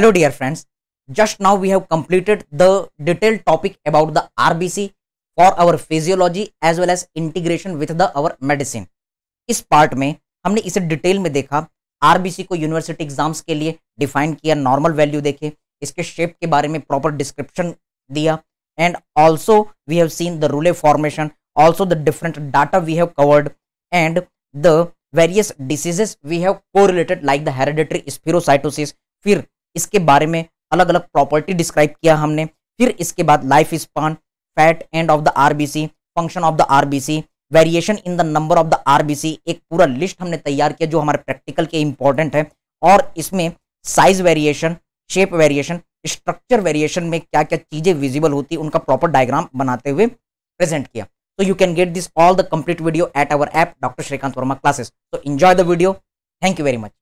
Hello dear friends, just now we have completed the detailed topic about the RBC for our physiology as well as integration with the our medicine इस part में हमने इसे detail में देखा RBC को university exams के लिए define किया नॉर्मल वैल्यू देखे इसके शेप के बारे में प्रॉपर डिस्क्रिप्शन दिया and also we have seen the रूले formation also the different data we have covered and the various diseases we have correlated like the hereditary spherocytosis फिर इसके बारे में अलग अलग प्रॉपर्टी डिस्क्राइब किया हमने फिर इसके बाद life span fate and of the RBC function of the RBC variation in the number of the RBC एक पूरा लिस्ट हमने तैयार किया जो हमारे प्रैक्टिकल के इंपॉर्टेंट है और इसमें size variation shape variation structure variation में क्या क्या चीज़ें विजिबल होती है उनका प्रॉपर डायग्राम बनाते हुए प्रेजेंट किया तो you can get this all the complete video at our app doctor Shrikant Verma classes तो enjoy the video thank you very much